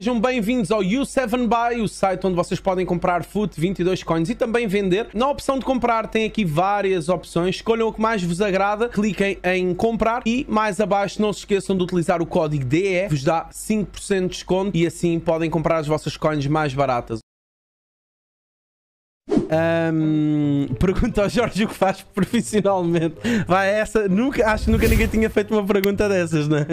Sejam bem-vindos ao U7Buy, o site onde vocês podem comprar FUT 22 coins e também vender. Na opção de comprar tem aqui várias opções, escolham o que mais vos agrada, cliquem em comprar e mais abaixo não se esqueçam de utilizar o código DE, vos dá 5% de desconto e assim podem comprar as vossas coins mais baratas. Um, pergunta ao Jorge o que faz profissionalmente. Vai, essa nunca, acho que nunca ninguém tinha feito uma pergunta dessas, né?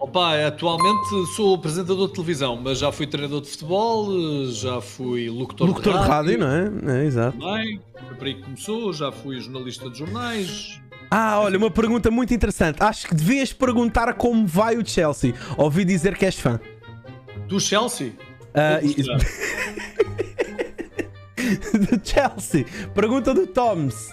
Opa, atualmente sou apresentador de televisão, mas já fui treinador de futebol, já fui locutor, locutor de rádio. de rádio, não é? é exato. Também, por aí que começou, já fui jornalista de jornais. Ah, olha, uma pergunta muito interessante. Acho que devias perguntar como vai o Chelsea. Ouvi dizer que és fã. Do Chelsea? Uh, do Chelsea. Pergunta do Toms.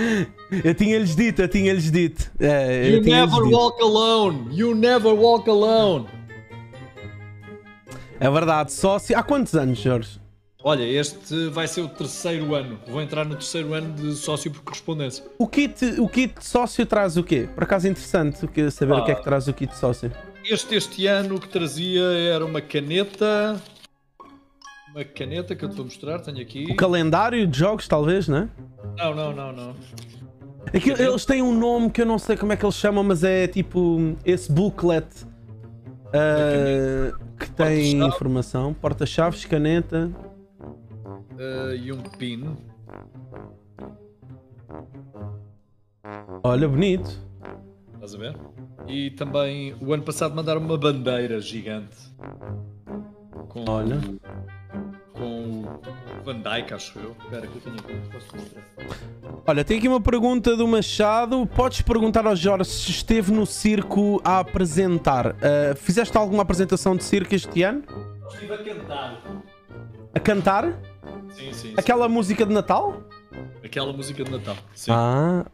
eu tinha-lhes dito, eu tinha-lhes dito. É, you never dito. walk alone. You never walk alone. É verdade, sócio. Há quantos anos, Jorge? Olha, este vai ser o terceiro ano. Vou entrar no terceiro ano de sócio por correspondência. O kit, o kit sócio traz o quê? Por acaso é interessante saber ah, o que é ah. que traz o kit sócio. Este, este ano, o que trazia era uma caneta, uma caneta que eu te vou mostrar, tenho aqui. O calendário de jogos, talvez, não é? Não, não, não, não. Aquilo, é eles têm um nome que eu não sei como é que eles chamam, mas é tipo esse booklet uh, que tem Porta informação. Porta-chaves, caneta. Uh, e um pin. Olha, bonito. Estás a ver? E também o ano passado mandaram uma bandeira gigante. Com Olha. Van Dyke, acho eu. Espera, que eu tenho aqui, posso mostrar. Olha, tem aqui uma pergunta do Machado. Podes perguntar ao Jorge se esteve no circo a apresentar. Uh, fizeste alguma apresentação de circo este ano? Estive a cantar. A cantar? Sim, sim. sim. Aquela música de Natal? Aquela música de Natal, sim. Ah,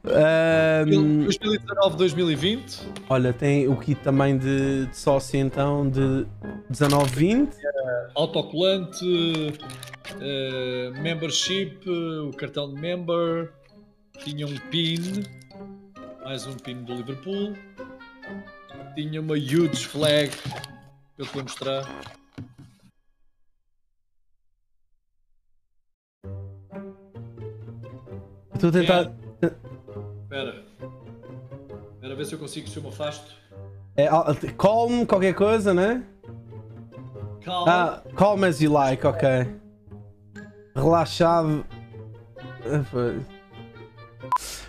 um... 2019, 2020. Olha, tem o kit também de, de sócio então de 19, 20. autocolante, Uh, membership, o cartão de member. Tinha um pin. Mais um pin do Liverpool. Tinha uma huge flag. Eu te vou mostrar. Estou a tentar. Espera. Espera ver se eu consigo, se eu me afasto. É, ah, calm, qualquer coisa, né? Calm. Ah, calm as you like, ok relaxado.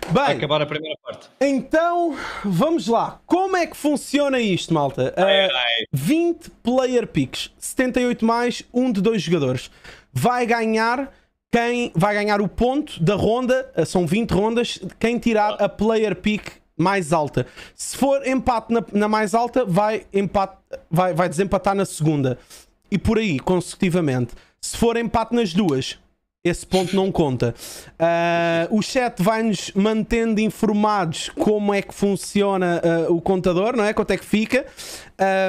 Bem, Vai acabar a primeira parte. Então, vamos lá. Como é que funciona isto, malta? Ai, eh, ai. 20 player picks, 78 mais, um de dois jogadores. Vai ganhar quem vai ganhar o ponto da ronda, eh, são 20 rondas, quem tirar a player pick mais alta. Se for empate na, na mais alta, vai, empate, vai, vai desempatar na segunda. E por aí, consecutivamente. Se for empate nas duas, esse ponto não conta. Uh, o chat vai-nos mantendo informados como é que funciona uh, o contador, não é? Quanto é que fica.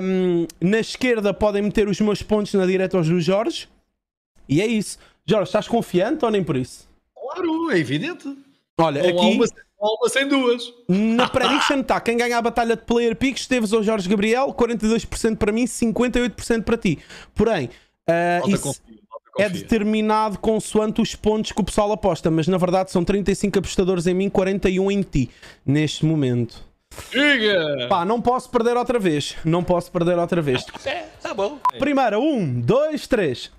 Um, na esquerda podem meter os meus pontos na direita aos do Jorge. E é isso. Jorge, estás confiante ou nem por isso? Claro, é evidente. Olha, ou aqui... Uma, uma sem duas. Na prediction está. Quem ganha a batalha de player picks teve o Jorge Gabriel, 42% para mim, 58% para ti. Porém... Uh, isso é determinado consoante os pontos que o pessoal aposta, mas na verdade são 35 apostadores em mim, 41 em ti, neste momento. Diga! Pá, não posso perder outra vez. Não posso perder outra vez. É, tá bom. Primeira, um, dois, três.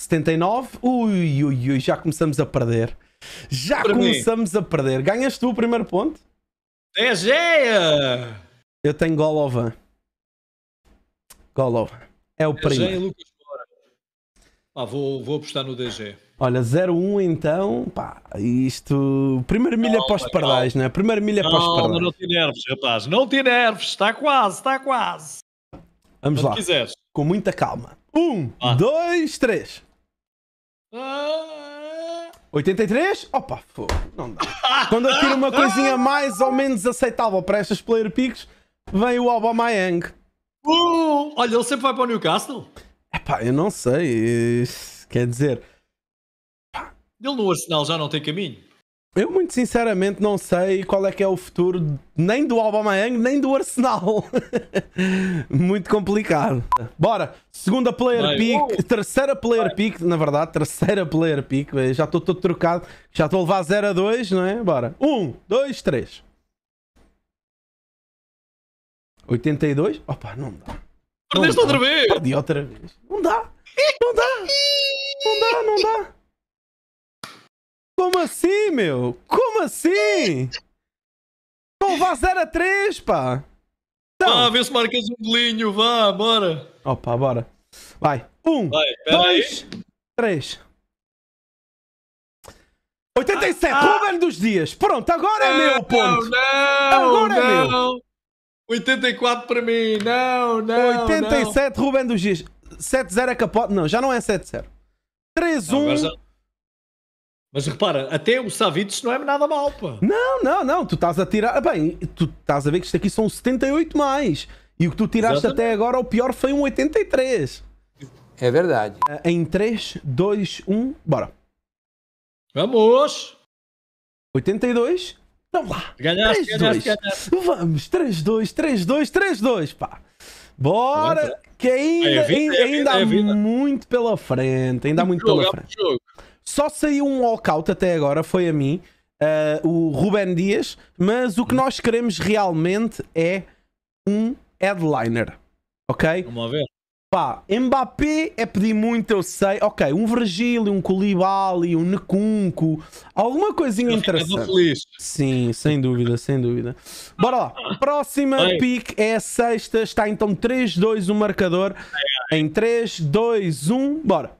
79. Uh! Ui, ui, ui, já começamos a perder. Já Para começamos mim. a perder. Ganhas tu o primeiro ponto? É, é! Eu tenho Golovan. Golovan é o é primo. DG e Lucas Moura. Ah, vou, vou apostar no DG. Olha, 0-1 então, pá, isto. Primeira milha calma, para os pardais, não é? Primeira milha calma, para os pardais. Não te nerves, rapaz, não te nerves, está quase, está quase. Vamos Quando lá, quiseres. com muita calma. Um, ah. dois, três. 83? Ah. Opa, fogo, não dá. Quando eu tiro uma coisinha mais ou menos aceitável para estas player picks, vem o Aubameyang. Uh, olha, ele sempre vai para o Newcastle. Epá, eu não sei. Eh, quer dizer. Ele no Arsenal já não tem caminho. Eu muito sinceramente não sei qual é que é o futuro nem do Aubameyang nem do Arsenal. muito complicado. Bora, segunda player Vai. pick, terceira player Vai. pick, na verdade, terceira player pick. Já estou todo trocado, já estou a levar 0 a 2, não é? Bora. 1, 2, 3. 82? Opa, não dá. Perdeste não outra dá. vez! Perdi outra vez. Não dá! Não dá! Não dá, não dá! Como assim, meu? Como assim? Então vá 0 a 3, pá! Então. Ah, vê se marcas um bolinho, vá, bora! Opa, bora! Vai! 1, 2, 3. 87, ah, Ruben dos Dias! Pronto, agora é, é não, meu ponto! Não, agora é não. é meu! 84 para mim, não, não. 87, não. Ruben dos Dias. 7-0 é capote. Não, já não é 7-0. 3-1. Mas repara, até o Savitz não é nada mal, pá. Não, não, não. Tu estás a tirar. Ah, bem, tu estás a ver que isto aqui são 78 mais. E o que tu tiraste Exatamente. até agora, o pior foi um 83. É verdade. Ah, em 3, 2, 1, bora. Vamos! 82, Vamos lá. Ganhaste, 3, ganhaste, 2. Vamos, 3, 2, 3, 2, 3, 2, pá. Bora, que é ainda, é vida, ainda, ainda é há é muito pela frente. Ainda há muito jogo, pela é frente. Jogo. Só saiu um walkout até agora, foi a mim, uh, o Ruben Dias. Mas o que hum. nós queremos realmente é um headliner. Ok? Vamos lá ver. Pá, Mbappé é pedir muito, eu sei. Ok, um Virgílio, um Colibali, um Necunco, alguma coisinha eu interessante. Feliz. Sim, sem dúvida, sem dúvida. Bora lá, próxima pick é a sexta, está então 3, 2, 1 marcador. Em 3, 2, 1, bora.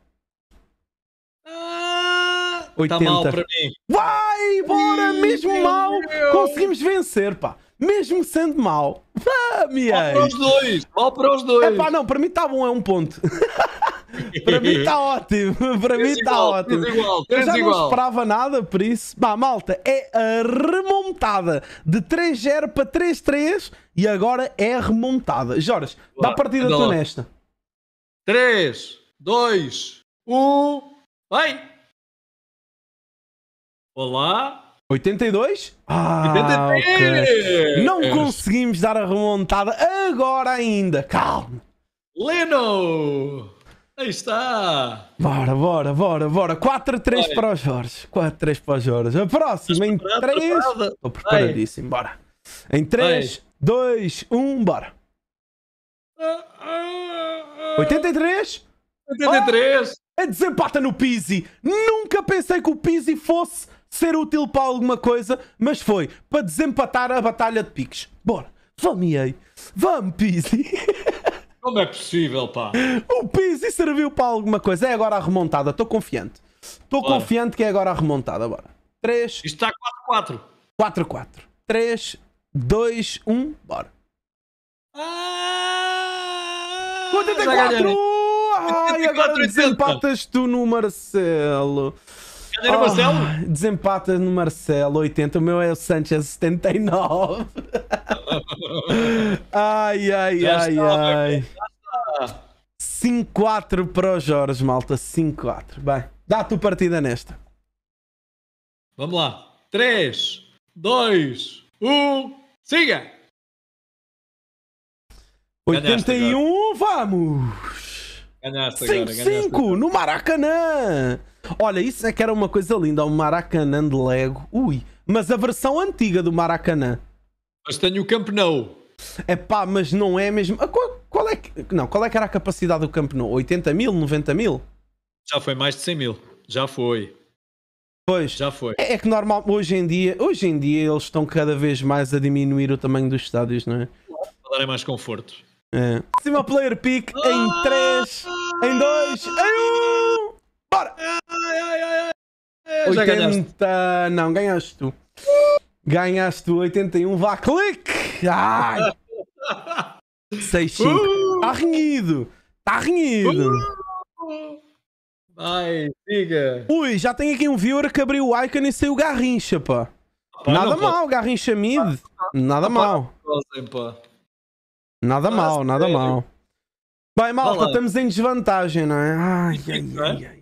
Ah, 80. Tá mal para mim. Vai, bora, mesmo mal, conseguimos vencer, pá mesmo sendo mal. Pá, mal para os dois, mal para os dois. É pá, não, para mim está bom, é um ponto. para mim está ótimo, para mim está ótimo. Igual, Eu já igual. não esperava nada, por isso. Bah, malta, é a remontada de 3-0 para 3-3 e agora é a remontada. Jorge, Boa, dá partida tua nesta. 3, 2, 1, vai! Olá, 82? Ah, 83! Okay. Não conseguimos dar a remontada agora ainda. Calma. Leno! Aí está! Bora, bora, bora, bora. 4-3 para o Jorge. 4-3 para o Jorge. A próxima em 3. Estou preparadíssimo, Vai. bora. Em 3, Vai. 2, 1, bora. 83? 83! Oh, a desempata no Pizzi! Nunca pensei que o Pizzi fosse ser útil para alguma coisa, mas foi para desempatar a batalha de piques. Bora, vamos aí. Vamos, Pizzi. Como é possível, pá? O Pizzi serviu para alguma coisa. É agora a remontada, estou confiante. Estou confiante que é agora a remontada. Bora. 3. Isto está 4-4. 4-4. 3, 2, 1, bora. Ah, 84! Ai, agora desempatas tu no Marcelo. Janeiro, oh, é ah, Marcelo? Desempata no Marcelo, 80. O meu é o Sanchez, 79. ai, ai, Já ai, ai. 5-4 para o Jorge, malta. 5-4. Bem, dá a partida nesta. Vamos lá. 3, 2, 1, siga! 81, vamos! Ganhaste agora, 5, 5 no Maracanã! Olha, isso é que era uma coisa linda, o Maracanã de Lego. Ui, mas a versão antiga do Maracanã. Mas tenho o Camp Nou. É pá, mas não é mesmo. Ah, qual, qual, é que... Não, qual é que era a capacidade do Camp Nou? 80 mil, 90 mil? Já foi mais de 100 mil. Já foi. Pois. Já foi. É, é que normal, hoje em dia, hoje em dia eles estão cada vez mais a diminuir o tamanho dos estádios, não é? Para darem mais conforto. É. Cima player pick em 3, ah! em 2, em 1. Um. Bora! Ah! 80... É, ganhaste. Não, ganhaste tu. Ganhaste tu 81. Vá, clique! Ai! 6-5. Uh! Está renhido! Está renhido! Uh! Vai, siga! Ui, já tem aqui um viewer que abriu o icon e saiu Garrincha, pá. Pai, Nada mal, Garrincha mid. nada mal. Nada mal, nada mal. Bem, malta, estamos em desvantagem, não é? ai, é? ai, ai.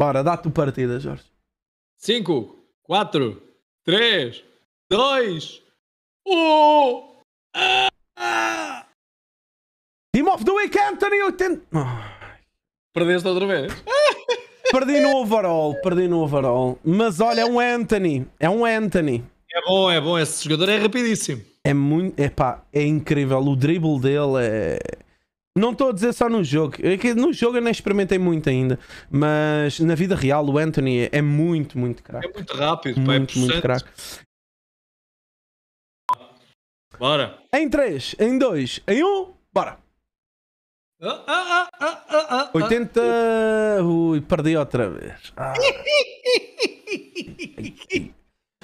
Bora, dá-te o partida, Jorge. 5, 4, 3, 2, 1. Team of the Week, Anthony 80. Ah. Perdeste outra vez? perdi no overall, perdi no overall. Mas olha, é um Anthony. É um Anthony. É bom, é bom. Esse jogador é rapidíssimo. É muito. Epá, é incrível. O dribble dele é. Não estou a dizer só no jogo. É no jogo eu nem experimentei muito ainda. Mas na vida real o Anthony é, é muito, muito craque. É muito rápido, muito, é muito craque. Bora. Em 3, em 2, em 1, um, bora. 80. Ah, ah, ah, ui, perdi outra vez.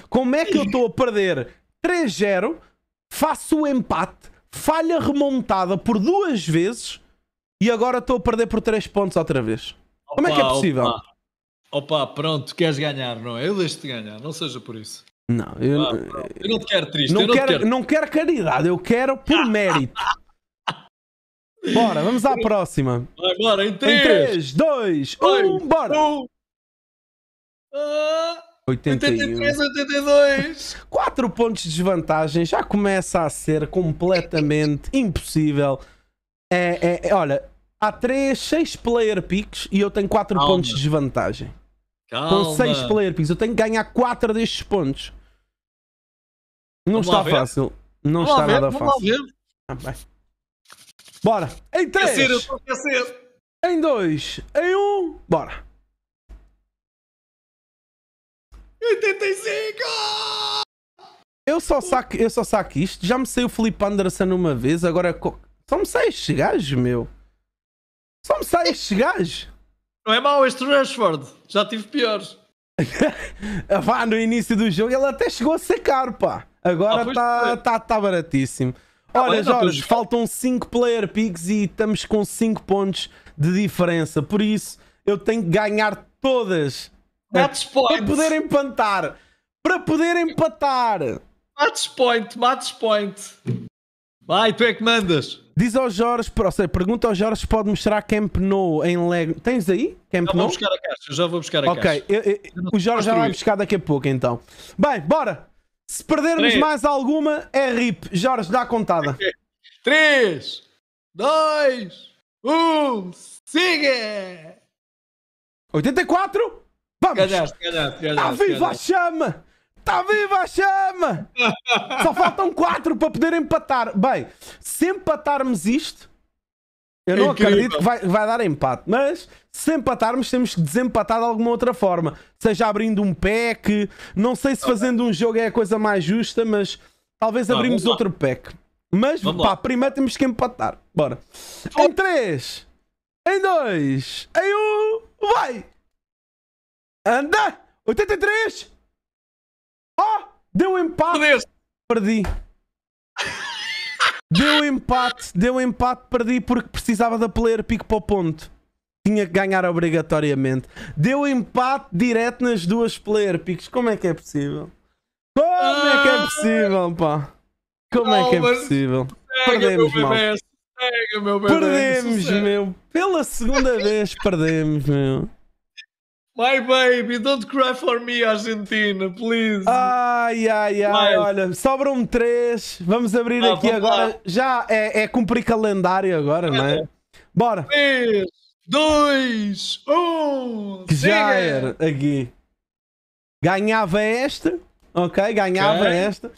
Como é que eu estou a perder 3-0? Faço o empate falha remontada por duas vezes e agora estou a perder por três pontos outra vez. Opa, Como é que é possível? Opa. opa, pronto, queres ganhar, não é? Eu deixo-te ganhar, não seja por isso. Não, eu, eu não te quero triste. Não, eu não quero, quero, não quero caridade, eu quero por mérito. Bora, vamos à próxima. Vai, bora, em 3, 2, 1, bora! Um. Ah. 83, 82. 4 pontos de desvantagem. Já começa a ser completamente impossível. É, é, é, olha, há 3, 6 player picks e eu tenho 4 Calma. pontos de desvantagem. Calma. Com 6 player picks. Eu tenho que ganhar 4 destes pontos. Não Vamos está fácil. Não Vamos está nada fácil. Ah, bora. Em 3. Em 2. Em 1. Um, bora. 85! Eu só saco, eu só saco isto. Já me sei o Felipe Anderson uma vez, agora. Só me sai este gajo, meu. Só me sai este gajo. Não é mau este Rashford. Já tive piores. Vá, no início do jogo ele até chegou a secar, pá. Agora está ah, tá, tá, tá baratíssimo. Ah, olha, então, Jorge, faltam 5 player picks e estamos com 5 pontos de diferença. Por isso, eu tenho que ganhar todas Match point. É, para poder empatar. Para poder empatar. Match point, match point. Vai, tu é que mandas. Diz ao Jorge, ou seja, pergunta ao Jorge se pode mostrar Camp Nou em Lego. Tens aí? Camp Nou? Eu vou buscar a caixa, já vou buscar a okay. caixa. Ok, o Jorge já vai buscar daqui a pouco então. Bem, bora. Se perdermos Três. mais alguma, é RIP. Jorge, dá a contada. 3, 2, 1, siga! 84? Vamos! Ganhaste, Está viva a chama! Está viva a chama! Só faltam 4 para poder empatar. Bem, se empatarmos isto, eu não é Incrível. acredito que vai, vai, dar empate, mas se empatarmos, temos que desempatar de alguma outra forma. Seja abrindo um pack, não sei se fazendo um jogo é a coisa mais justa, mas talvez abrimos outro pack. Mas vamos pá, lá. primeiro temos que empatar. Bora. Oh. Em 3, em 2, em 1, um, vai! Anda! 83! Oh! Deu empate! Perdi. Deu empate, deu empate, perdi porque precisava da player pick para o ponto. Tinha que ganhar obrigatoriamente. Deu empate direto nas duas player picks. Como é que é possível? Como é que é ah. possível, pá? Como não, é que é possível? Perdemos, meu mal. meu perdemos, meu. Pela segunda vez, perdemos, meu. My baby, don't cry for me, Argentina, please. Ai, ai, ai, Mas... olha, sobram-me três. Vamos abrir ah, aqui agora. Lá. Já é, é, cumprir calendário agora, é. não é? Bora. Três, dois, um. Que já era aqui. Ganhava esta, ok? Ganhava okay. esta.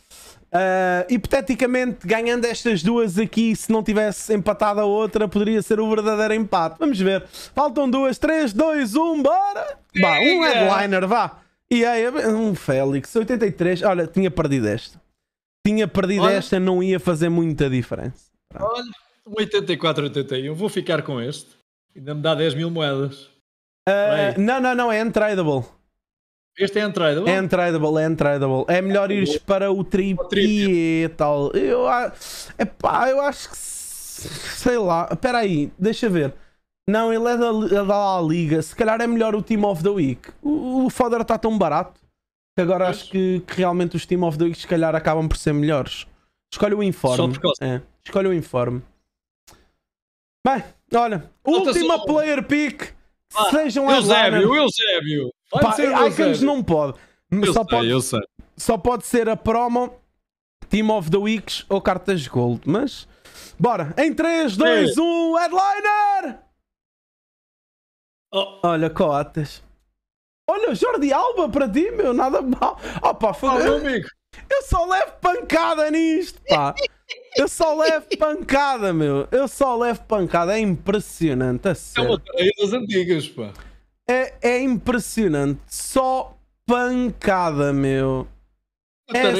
Uh, hipoteticamente, ganhando estas duas aqui, se não tivesse empatado a outra, poderia ser o verdadeiro empate. Vamos ver. Faltam duas, três, dois, um, bora! Vá, um headliner, vá! E aí, um Félix, 83. Olha, tinha perdido esta. Tinha perdido Olha. esta, não ia fazer muita diferença. Pronto. Olha, 84, 81. Vou ficar com este. Ainda me dá 10 mil moedas. Uh, não, não, não, é untradable. Este é untradeable? É untradeable, é untradeable. É melhor é ires para o tripié e tal. Eu, epá, eu acho que. Sei lá. Espera aí, deixa ver. Não, ele é da, é da Liga. Se calhar é melhor o Team of the Week. O, o Fodder está tão barato que agora acho que, que, realmente os Team of the Week se calhar acabam por ser melhores. Escolhe o informe. É. Escolhe o informe. Bem, olha. Última player pick. Ah, Sejam Eusébio, Eusébio. Pode não pode. Eu só sei, pode, eu sei. Só pode ser a promo, Team of the Weeks ou cartas Gold. Mas, bora. Em 3, 2, 1, Headliner! Oh. Olha, coatas. Olha, Jordi Alba para ti, meu, nada mal. Oh, pá, foi... oh, meu amigo. Eu só levo pancada nisto, pá. Eu só levo pancada, meu. Eu só levo pancada. É impressionante. A é uma das antigas, pá. É, é impressionante. Só pancada, meu. A é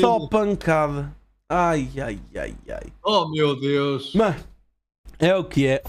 só pancada. Ai, ai, ai, ai. Oh, meu Deus. Mas é o que é.